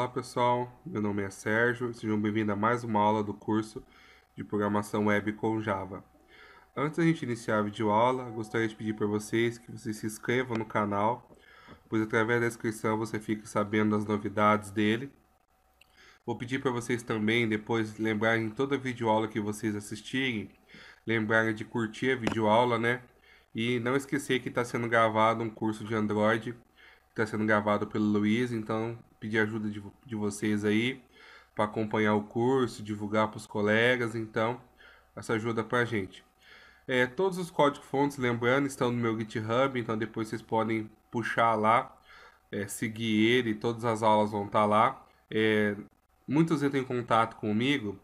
Olá pessoal, meu nome é Sérgio, sejam bem-vindos a mais uma aula do curso de Programação Web com Java. Antes da gente iniciar a videoaula, gostaria de pedir para vocês que vocês se inscrevam no canal, pois através da inscrição você fica sabendo das novidades dele. Vou pedir para vocês também, depois, lembrarem toda videoaula que vocês assistirem, lembrarem de curtir a videoaula, né? E não esquecer que está sendo gravado um curso de Android está sendo gravado pelo Luiz, então pedir ajuda de, de vocês aí para acompanhar o curso, divulgar para os colegas, então essa ajuda para a gente. É, todos os códigos-fontes, lembrando, estão no meu GitHub, então depois vocês podem puxar lá, é, seguir ele, todas as aulas vão estar tá lá. É, muitos entram em contato comigo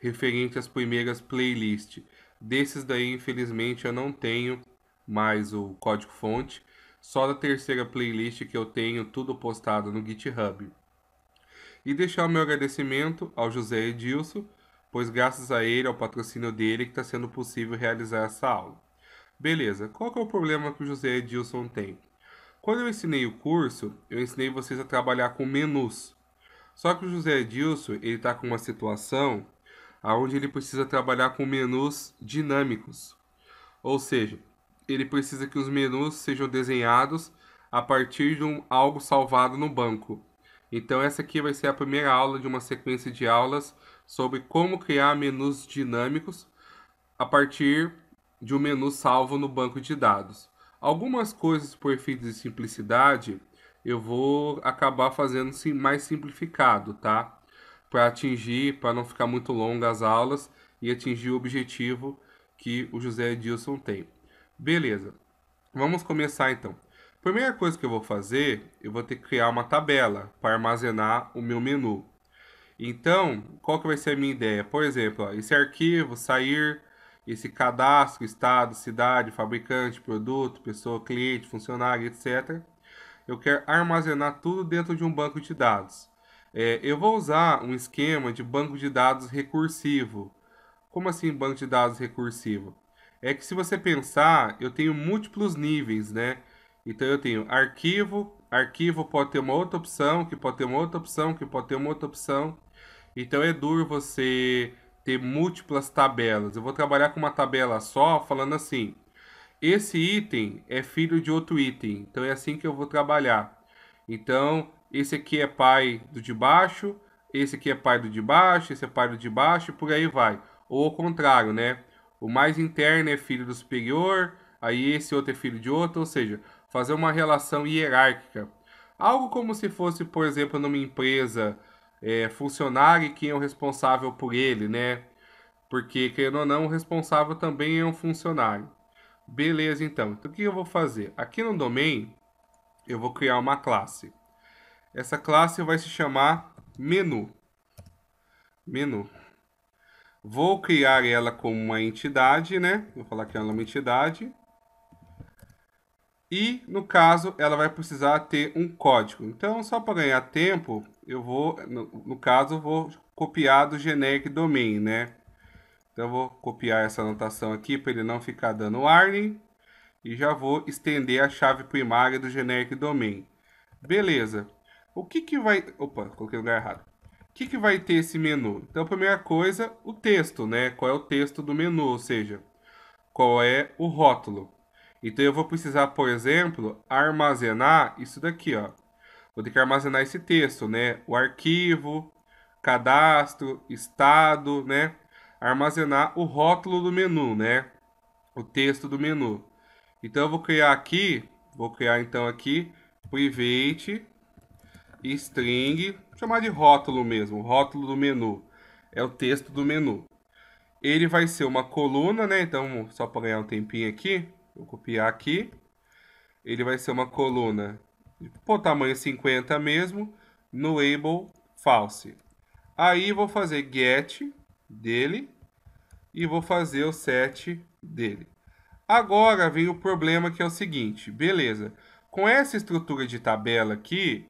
referente às primeiras playlists. Desses daí, infelizmente, eu não tenho mais o código-fonte, só da terceira playlist que eu tenho, tudo postado no GitHub. E deixar o meu agradecimento ao José Edilson, pois graças a ele, ao patrocínio dele, que está sendo possível realizar essa aula. Beleza, qual é o problema que o José Edilson tem? Quando eu ensinei o curso, eu ensinei vocês a trabalhar com menus. Só que o José Edilson, ele está com uma situação onde ele precisa trabalhar com menus dinâmicos. Ou seja, ele precisa que os menus sejam desenhados a partir de um, algo salvado no banco. Então essa aqui vai ser a primeira aula de uma sequência de aulas sobre como criar menus dinâmicos a partir de um menu salvo no banco de dados. Algumas coisas por efeito de simplicidade eu vou acabar fazendo sim mais simplificado, tá? Para atingir, para não ficar muito longas as aulas e atingir o objetivo que o José Edilson tem. Beleza. Vamos começar então. Primeira coisa que eu vou fazer, eu vou ter que criar uma tabela para armazenar o meu menu. Então, qual que vai ser a minha ideia? Por exemplo, ó, esse arquivo, sair, esse cadastro, estado, cidade, fabricante, produto, pessoa, cliente, funcionário, etc. Eu quero armazenar tudo dentro de um banco de dados. É, eu vou usar um esquema de banco de dados recursivo. Como assim banco de dados recursivo? é que se você pensar, eu tenho múltiplos níveis, né? Então eu tenho arquivo, arquivo pode ter uma outra opção, que pode ter uma outra opção, que pode ter uma outra opção. Então é duro você ter múltiplas tabelas. Eu vou trabalhar com uma tabela só, falando assim: esse item é filho de outro item. Então é assim que eu vou trabalhar. Então, esse aqui é pai do de baixo, esse aqui é pai do de baixo, esse é pai do de baixo, e por aí vai. Ou ao contrário, né? O mais interno é filho do superior, aí esse outro é filho de outro, ou seja, fazer uma relação hierárquica. Algo como se fosse, por exemplo, numa empresa, é, funcionário e quem é o responsável por ele, né? Porque, querendo ou não, o responsável também é um funcionário. Beleza, então. Então, o que eu vou fazer? Aqui no domain, eu vou criar uma classe. Essa classe vai se chamar menu. Menu. Vou criar ela como uma entidade, né? Vou falar que ela é uma entidade. E, no caso, ela vai precisar ter um código. Então, só para ganhar tempo, eu vou, no, no caso, vou copiar do generic domain, né? Então, eu vou copiar essa anotação aqui para ele não ficar dando warning. E já vou estender a chave primária do generic domain. Beleza. O que que vai... Opa, coloquei o lugar errado. O que, que vai ter esse menu? Então, a primeira coisa, o texto, né? Qual é o texto do menu, ou seja, qual é o rótulo. Então, eu vou precisar, por exemplo, armazenar isso daqui, ó. Vou ter que armazenar esse texto, né? O arquivo, cadastro, estado, né? Armazenar o rótulo do menu, né? O texto do menu. Então, eu vou criar aqui, vou criar então aqui, private string, chamar de rótulo mesmo, rótulo do menu, é o texto do menu. Ele vai ser uma coluna, né? Então, só para ganhar um tempinho aqui, vou copiar aqui. Ele vai ser uma coluna, pô, tamanho 50 mesmo, no able false. Aí vou fazer get dele e vou fazer o set dele. Agora vem o problema que é o seguinte, beleza. Com essa estrutura de tabela aqui,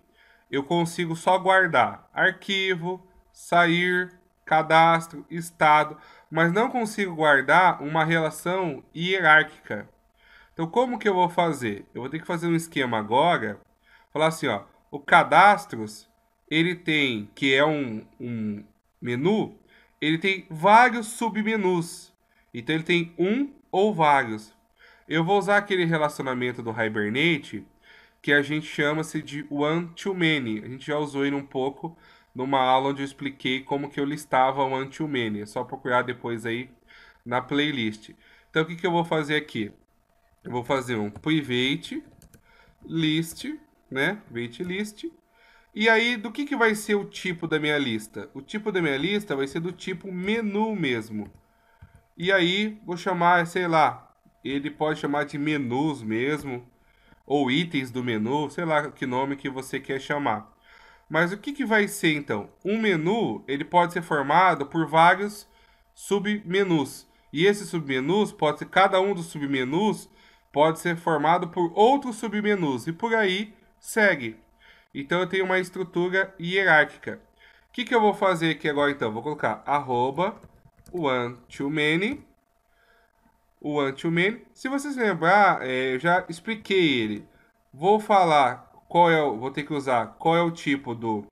eu consigo só guardar arquivo, sair, cadastro, estado, mas não consigo guardar uma relação hierárquica. Então, como que eu vou fazer? Eu vou ter que fazer um esquema agora, falar assim, ó, o cadastros, ele tem, que é um, um menu, ele tem vários submenus. Então, ele tem um ou vários. Eu vou usar aquele relacionamento do Hibernate que a gente chama-se de One Too Many. A gente já usou ele um pouco numa aula onde eu expliquei como que eu listava One Too Many. É só procurar depois aí na playlist. Então, o que, que eu vou fazer aqui? Eu vou fazer um private list, né? Private list. E aí, do que, que vai ser o tipo da minha lista? O tipo da minha lista vai ser do tipo menu mesmo. E aí, vou chamar, sei lá, ele pode chamar de menus mesmo, ou itens do menu, sei lá que nome que você quer chamar. Mas o que, que vai ser então? Um menu ele pode ser formado por vários submenus. E esses submenus pode ser cada um dos submenus pode ser formado por outros submenus e por aí segue. Então eu tenho uma estrutura hierárquica. O que, que eu vou fazer aqui agora então? Vou colocar arroba one too many o anti Se vocês lembrar, ah, é, eu já expliquei ele. Vou falar qual é o, vou ter que usar qual é o tipo do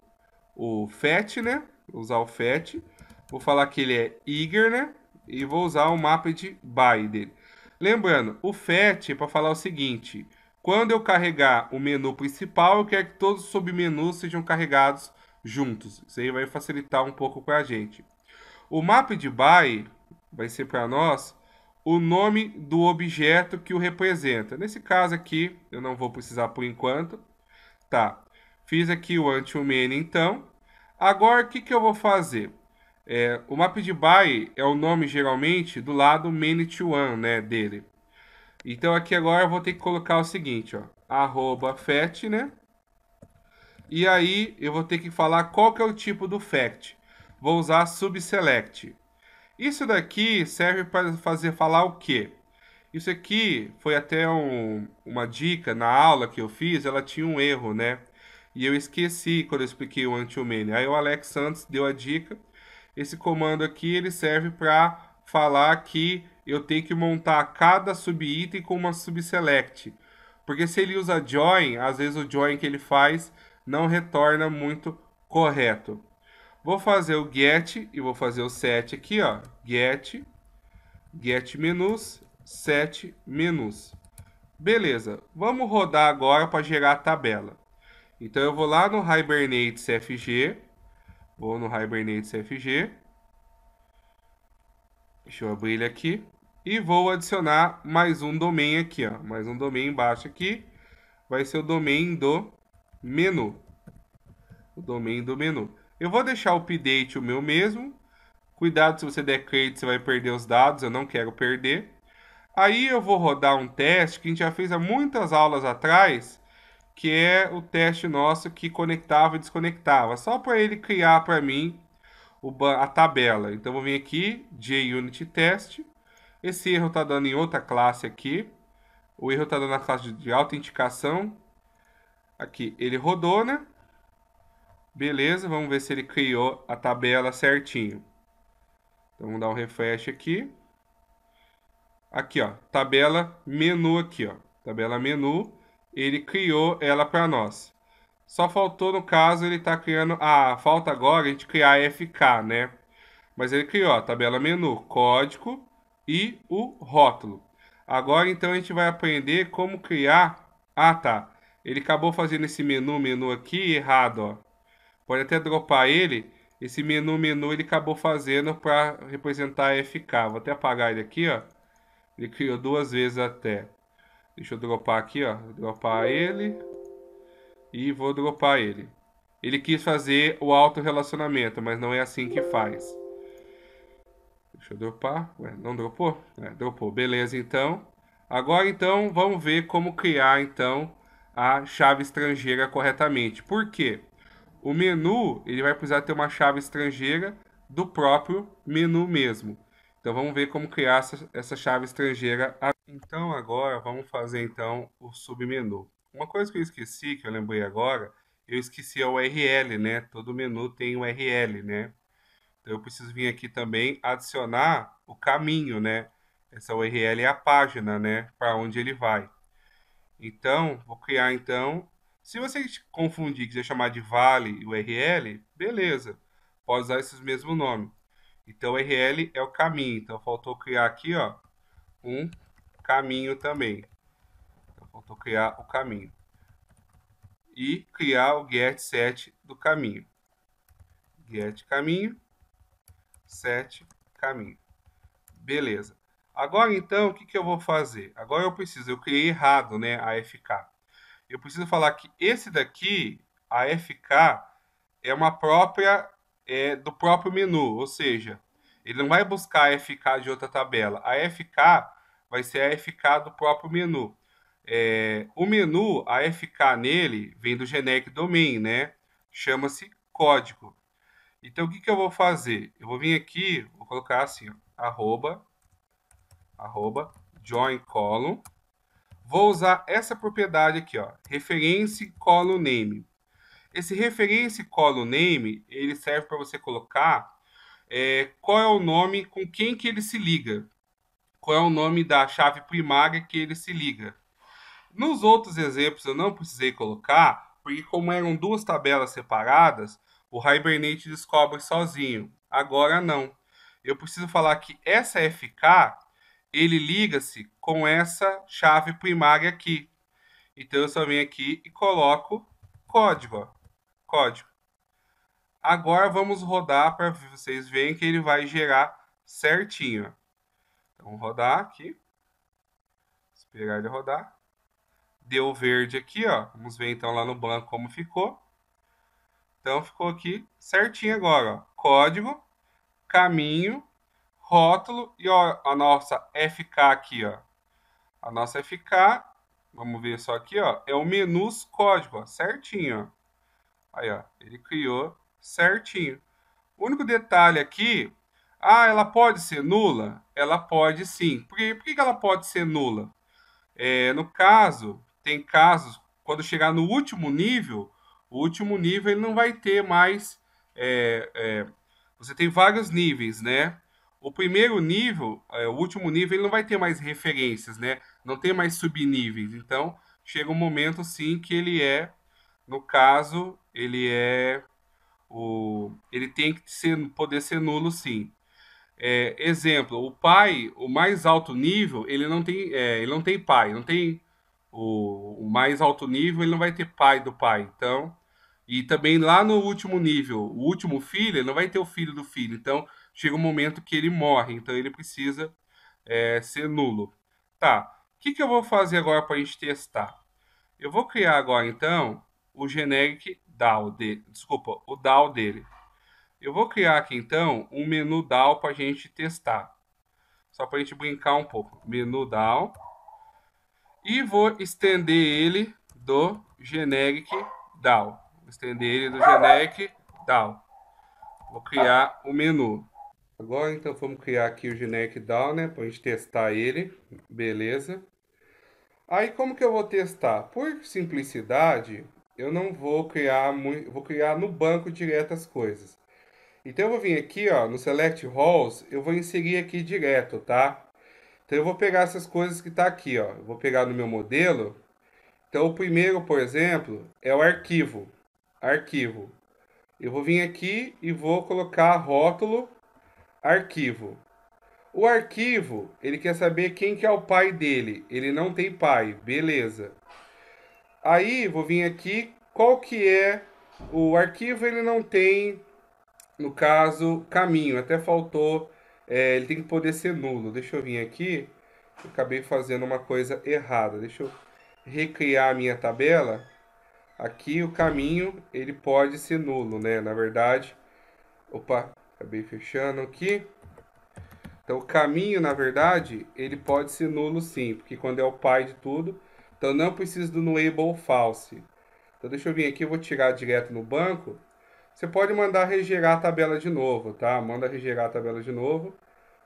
o FET, né? Vou usar o FET. Vou falar que ele é eager, né? E vou usar o mapa de by dele. Lembrando, o FET é para falar o seguinte: quando eu carregar o menu principal, eu quero que todos os submenus sejam carregados juntos. Isso aí vai facilitar um pouco para a gente. O mapa de by vai ser para nós o nome do objeto que o representa. Nesse caso aqui, eu não vou precisar por enquanto. Tá, fiz aqui o anti-humane então. Agora, o que, que eu vou fazer? É, o map de by é o nome geralmente do lado many to one né, dele. Então aqui agora eu vou ter que colocar o seguinte, ó, arroba fact, né? E aí eu vou ter que falar qual que é o tipo do fact. Vou usar subselect. Isso daqui serve para fazer falar o quê? Isso aqui foi até um, uma dica na aula que eu fiz, ela tinha um erro, né? E eu esqueci quando eu expliquei o anti-humane. Aí o Alex Santos deu a dica. Esse comando aqui, ele serve para falar que eu tenho que montar cada sub item com uma subselect. Porque se ele usa join, às vezes o join que ele faz não retorna muito correto. Vou fazer o get e vou fazer o set aqui, ó. Get, get menus, set menus. Beleza, vamos rodar agora para gerar a tabela. Então eu vou lá no Hibernate CFG, vou no Hibernate CFG, deixa eu abrir ele aqui, e vou adicionar mais um domain aqui, ó, mais um domain embaixo aqui, vai ser o domain do menu, o domain do menu. Eu vou deixar o update o meu mesmo. Cuidado se você der create, você vai perder os dados, eu não quero perder. Aí eu vou rodar um teste que a gente já fez há muitas aulas atrás, que é o teste nosso que conectava e desconectava, só para ele criar para mim a tabela. Então vou vir aqui, JUnit Test. Esse erro está dando em outra classe aqui. O erro está dando na classe de autenticação. Aqui, ele rodou, né? Beleza, vamos ver se ele criou a tabela certinho. Então vamos dar um refresh aqui. Aqui, ó, tabela menu aqui, ó. Tabela menu, ele criou ela para nós. Só faltou, no caso, ele tá criando... Ah, falta agora a gente criar a FK, né? Mas ele criou a tabela menu, código e o rótulo. Agora, então, a gente vai aprender como criar... Ah, tá. Ele acabou fazendo esse menu, menu aqui errado, ó. Pode até dropar ele. Esse menu menu ele acabou fazendo para representar FK. Vou até apagar ele aqui, ó. Ele criou duas vezes até. Deixa eu dropar aqui, ó. Vou dropar ele. E vou dropar ele. Ele quis fazer o auto-relacionamento, mas não é assim que faz. Deixa eu dropar. Ué, não dropou? É, dropou. Beleza, então. Agora, então, vamos ver como criar, então, a chave estrangeira corretamente. Por quê? O menu ele vai precisar ter uma chave estrangeira do próprio menu mesmo. Então vamos ver como criar essa, essa chave estrangeira. Então agora vamos fazer então o submenu. Uma coisa que eu esqueci, que eu lembrei agora, eu esqueci a URL, né? Todo menu tem URL, né? Então eu preciso vir aqui também adicionar o caminho, né? Essa URL é a página, né? Para onde ele vai. Então, vou criar então se você confundir, quiser chamar de Vale e URL, beleza, pode usar esses mesmos nomes. Então, URL é o caminho. Então, faltou criar aqui, ó, um caminho também. Então, faltou criar o caminho. E criar o get set do caminho. Get caminho, set caminho. Beleza. Agora, então, o que, que eu vou fazer? Agora eu preciso, eu criei errado, né, a FK eu preciso falar que esse daqui, a FK, é uma própria é, do próprio menu, ou seja, ele não vai buscar a FK de outra tabela. A FK vai ser a FK do próprio menu. É, o menu, a FK nele, vem do generic domain, né? Chama-se código. Então, o que, que eu vou fazer? Eu vou vir aqui, vou colocar assim, ó, arroba, arroba, join column, vou usar essa propriedade aqui, ó, reference column name. Esse reference column name, ele serve para você colocar é, qual é o nome com quem que ele se liga. Qual é o nome da chave primária que ele se liga. Nos outros exemplos eu não precisei colocar, porque como eram duas tabelas separadas, o Hibernate descobre sozinho. Agora não. Eu preciso falar que essa FK ele liga-se com essa chave primária aqui. Então eu só venho aqui e coloco código, ó. código. Agora vamos rodar para vocês verem que ele vai gerar certinho. Então rodar aqui. Esperar ele rodar. Deu verde aqui, ó. Vamos ver então lá no banco como ficou. Então ficou aqui certinho agora, ó. Código, caminho rótulo e ó, a nossa FK aqui, ó. A nossa FK, vamos ver só aqui, ó, é o menus código, ó, certinho, ó. Aí, ó, ele criou certinho. O único detalhe aqui, ah, ela pode ser nula? Ela pode sim. Por que, por que ela pode ser nula? É, no caso, tem casos, quando chegar no último nível, o último nível ele não vai ter mais... É, é, você tem vários níveis, né? o primeiro nível, é, o último nível, ele não vai ter mais referências, né? Não tem mais subníveis. Então, chega um momento, sim, que ele é, no caso, ele é o, ele tem que ser, poder ser nulo, sim. É, exemplo, o pai, o mais alto nível, ele não tem, é, ele não tem pai, não tem o, o, mais alto nível, ele não vai ter pai do pai. Então, e também lá no último nível, o último filho, ele não vai ter o filho do filho. Então, chega um momento que ele morre, então ele precisa é, ser nulo. Tá, o que, que eu vou fazer agora para a gente testar? Eu vou criar agora, então, o generic DAO dele, desculpa, o DAO dele. Eu vou criar aqui, então, um menu DAO para a gente testar. Só para a gente brincar um pouco. Menu DAO. E vou estender ele do generic DAO. estender ele do generic DAO. Vou criar o menu. Agora, então, vamos criar aqui o generic down, né? Para a gente testar ele. Beleza. Aí, como que eu vou testar? Por simplicidade, eu não vou criar muito... Vou criar no banco direto as coisas. Então, eu vou vir aqui, ó, no select roles, eu vou inserir aqui direto, tá? Então, eu vou pegar essas coisas que tá aqui, ó. Eu vou pegar no meu modelo. Então, o primeiro, por exemplo, é o arquivo. Arquivo. Eu vou vir aqui e vou colocar rótulo Arquivo. O arquivo, ele quer saber quem que é o pai dele. Ele não tem pai, beleza. Aí, vou vir aqui, qual que é... O arquivo, ele não tem, no caso, caminho. Até faltou, é, ele tem que poder ser nulo. Deixa eu vir aqui, eu acabei fazendo uma coisa errada. Deixa eu recriar a minha tabela. Aqui o caminho, ele pode ser nulo, né? Na verdade, opa, Acabei fechando aqui. Então, o caminho, na verdade, ele pode ser nulo sim, porque quando é o pai de tudo, então não preciso do nullable false. Então, deixa eu vir aqui, eu vou tirar direto no banco. Você pode mandar regerar a tabela de novo, tá? Manda regerar a tabela de novo.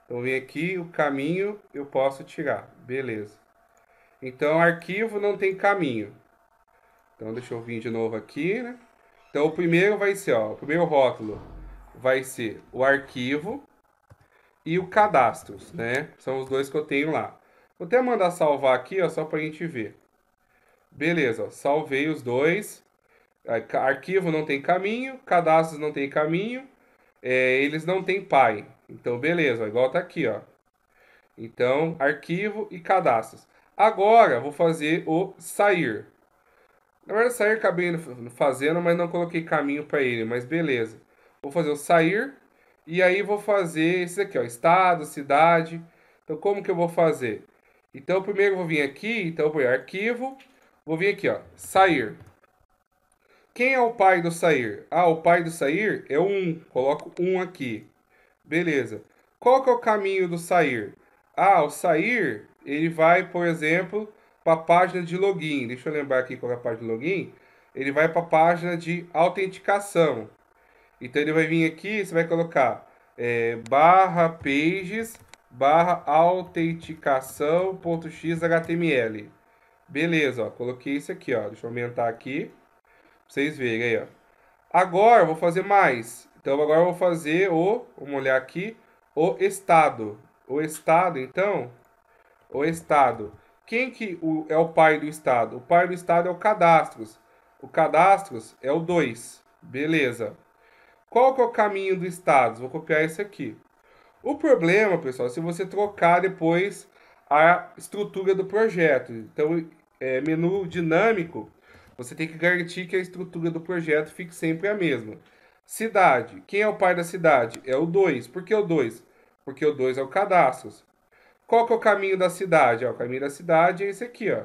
Então, vem aqui, o caminho eu posso tirar. Beleza. Então, arquivo não tem caminho. Então, deixa eu vir de novo aqui, né? Então, o primeiro vai ser, ó, o primeiro rótulo vai ser o arquivo e o cadastros, né? São os dois que eu tenho lá. Vou até mandar salvar aqui, ó, só para a gente ver. Beleza, ó, salvei os dois. Arquivo não tem caminho, cadastros não tem caminho, é, eles não têm pai. Então, beleza, ó, igual tá aqui, ó. Então, arquivo e cadastros. Agora, vou fazer o sair. Na verdade, sair acabei fazendo, mas não coloquei caminho para ele, mas beleza. Vou fazer o sair e aí vou fazer esse aqui, ó, estado, cidade. Então como que eu vou fazer? Então primeiro eu vou vir aqui, então eu vou arquivo, vou vir aqui, ó, sair. Quem é o pai do sair? Ah, o pai do sair é um. Coloco um aqui. Beleza. Qual que é o caminho do sair? Ah, o sair, ele vai, por exemplo, para a página de login. Deixa eu lembrar aqui qual é a página de login. Ele vai para a página de autenticação. Então ele vai vir aqui, você vai colocar é, barra pages barra xhtml, Beleza, ó, coloquei isso aqui, ó. Deixa eu aumentar aqui pra vocês verem aí, ó. Agora eu vou fazer mais. Então agora eu vou fazer o, vamos olhar aqui, o estado. O estado, então, o estado. Quem que o, é o pai do estado? O pai do estado é o cadastros. O cadastros é o 2. Beleza. Qual que é o caminho do status? Vou copiar esse aqui. O problema, pessoal, é se você trocar depois a estrutura do projeto. Então, é, menu dinâmico, você tem que garantir que a estrutura do projeto fique sempre a mesma. Cidade. Quem é o pai da cidade? É o 2. Por que o 2? Porque o 2 é o cadastro. Qual que é o caminho da cidade? o caminho da cidade é esse aqui, ó.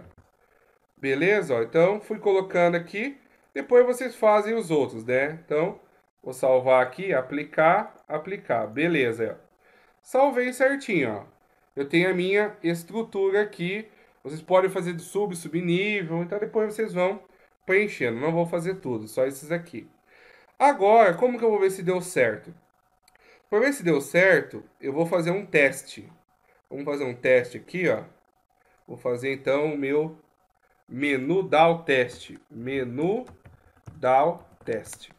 Beleza? Ó, então, fui colocando aqui. Depois vocês fazem os outros, né? Então, Vou salvar aqui, aplicar, aplicar. Beleza. Salvei certinho, ó. Eu tenho a minha estrutura aqui. Vocês podem fazer de sub, subnível. Então depois vocês vão preenchendo. Não vou fazer tudo, só esses aqui. Agora, como que eu vou ver se deu certo? Para ver se deu certo, eu vou fazer um teste. Vamos fazer um teste aqui, ó. Vou fazer então o meu menu DAO teste. Menu DAO teste.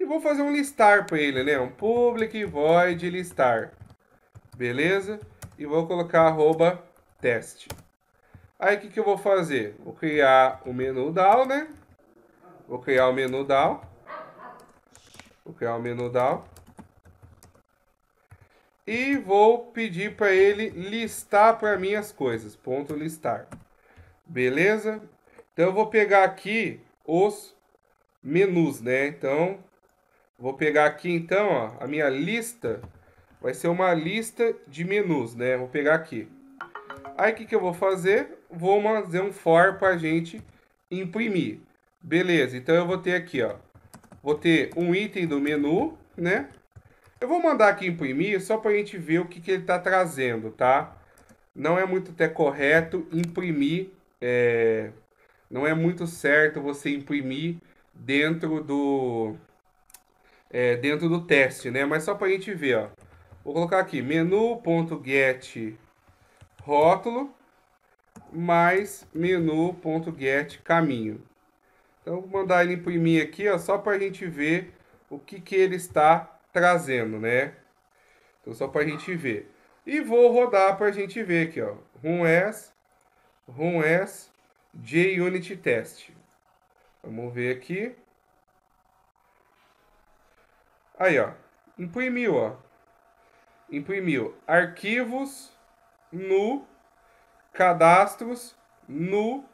E vou fazer um listar para ele, né? Um public void listar. Beleza? E vou colocar arroba teste. Aí o que, que eu vou fazer? Vou criar o menu dao, né? Vou criar o menu dao, Vou criar o menu dao E vou pedir para ele listar para mim as coisas. Ponto listar. Beleza? Então eu vou pegar aqui os menus, né? Então Vou pegar aqui então, ó, a minha lista vai ser uma lista de menus, né? Vou pegar aqui. Aí o que, que eu vou fazer? Vou fazer um for para a gente imprimir. Beleza, então eu vou ter aqui, ó. Vou ter um item do menu, né? Eu vou mandar aqui imprimir só para a gente ver o que, que ele está trazendo, tá? Não é muito até correto imprimir, é... não é muito certo você imprimir dentro do, é, dentro do teste, né? Mas só para a gente ver, ó. Vou colocar aqui menu.get rótulo mais menu.get caminho. Então vou mandar ele imprimir aqui, ó, só para a gente ver o que, que ele está trazendo, né? Então só para a gente ver. E vou rodar para a gente ver aqui, ó. Run as, run as JUnit test. Vamos ver aqui. Aí, ó. Imprimiu, ó. Imprimiu. Arquivos nu. Cadastros nu.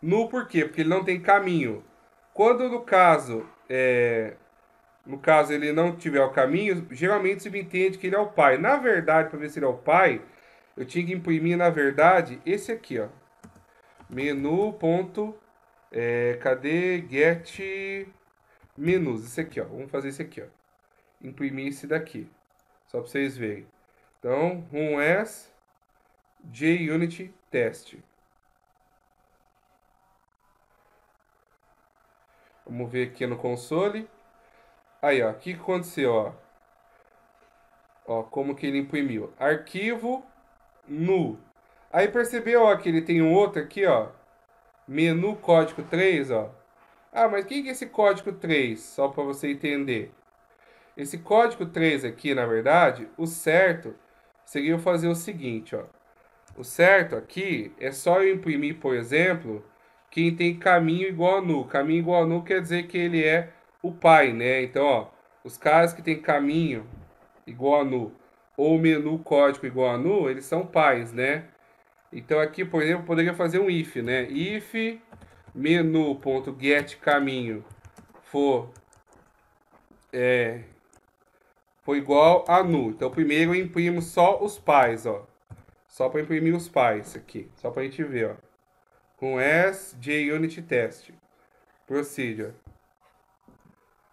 Nu por quê? Porque ele não tem caminho. Quando no caso, é, no caso ele não tiver o caminho, geralmente se entende que ele é o pai. Na verdade, para ver se ele é o pai, eu tinha que imprimir, na verdade, esse aqui, ó. Menu. Ponto, é, cadê? Get Menus, isso aqui, ó. Vamos fazer isso aqui, ó. Imprimir esse daqui. Só para vocês verem. Então, um S JUnit test. Vamos ver aqui no console. Aí, ó. O que aconteceu, ó? Ó, como que ele imprimiu. Arquivo nu. Aí percebeu, ó, que ele tem um outro aqui, ó. Menu código 3, ó. Ah, mas o que é esse código 3? Só para você entender. Esse código 3 aqui, na verdade, o certo seria eu fazer o seguinte, ó. O certo aqui é só eu imprimir, por exemplo, quem tem caminho igual a nu. Caminho igual a nu quer dizer que ele é o pai, né? Então, ó, os caras que tem caminho igual a nu ou menu código igual a nu, eles são pais, né? Então aqui, por exemplo, poderia fazer um if, né? If menu.getCaminho for é, for igual a nu. Então primeiro eu imprimo só os pais, ó. Só para imprimir os pais aqui, só para a gente ver, ó. Com S, JUnit test. Procedure.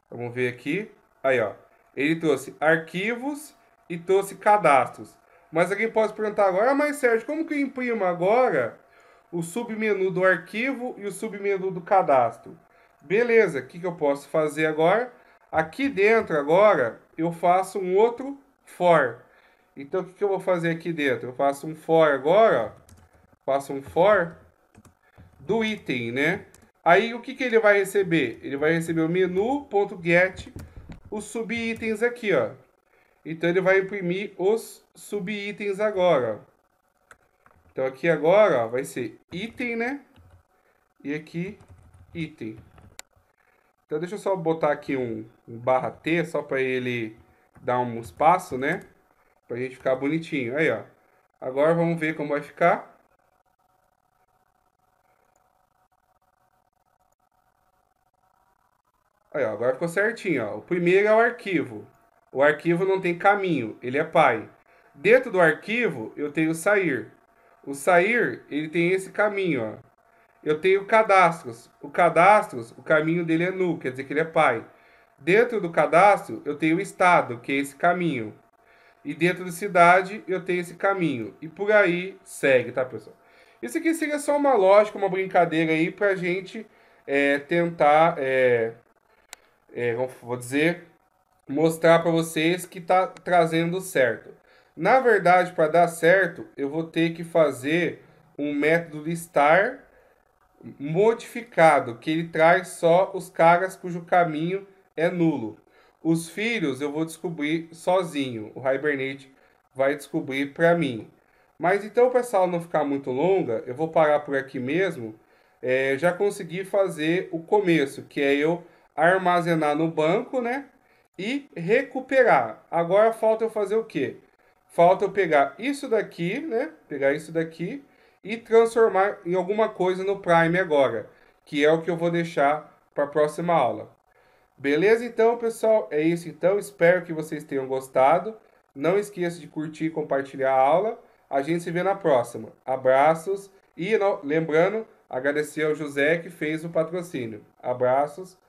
Vamos ver aqui. Aí, ó. Ele trouxe arquivos e trouxe cadastros. Mas alguém pode perguntar agora, ah, mas Sérgio, como que eu imprimo agora o submenu do arquivo e o submenu do cadastro. Beleza, o que, que eu posso fazer agora? Aqui dentro agora eu faço um outro for. Então o que, que eu vou fazer aqui dentro? Eu faço um for agora, ó. faço um for do item, né? Aí o que, que ele vai receber? Ele vai receber o menu.get, os subitens aqui, ó. Então ele vai imprimir os subitens agora, ó. Então aqui agora ó, vai ser item, né? E aqui item. Então deixa eu só botar aqui um, um barra T só para ele dar um espaço, né? Para a gente ficar bonitinho. Aí, ó. Agora vamos ver como vai ficar. Aí, ó, agora ficou certinho. Ó. O primeiro é o arquivo. O arquivo não tem caminho, ele é pai. Dentro do arquivo, eu tenho sair. O sair, ele tem esse caminho, ó. Eu tenho cadastros. O cadastros, o caminho dele é nu, quer dizer que ele é pai. Dentro do cadastro, eu tenho o estado, que é esse caminho. E dentro da cidade, eu tenho esse caminho. E por aí segue, tá, pessoal? Isso aqui seria só uma lógica, uma brincadeira aí pra gente é, tentar, é, é, vou dizer, mostrar para vocês que tá trazendo certo. Na verdade, para dar certo, eu vou ter que fazer um método listar modificado, que ele traz só os caras cujo caminho é nulo. Os filhos eu vou descobrir sozinho, o Hibernate vai descobrir para mim. Mas então, para essa aula não ficar muito longa, eu vou parar por aqui mesmo. É, já consegui fazer o começo, que é eu armazenar no banco, né? E recuperar. Agora falta eu fazer o quê? Falta eu pegar isso daqui, né? Pegar isso daqui e transformar em alguma coisa no Prime agora, que é o que eu vou deixar para a próxima aula. Beleza então, pessoal? É isso então. Espero que vocês tenham gostado. Não esqueça de curtir e compartilhar a aula. A gente se vê na próxima. Abraços e lembrando, agradecer ao José que fez o patrocínio. Abraços.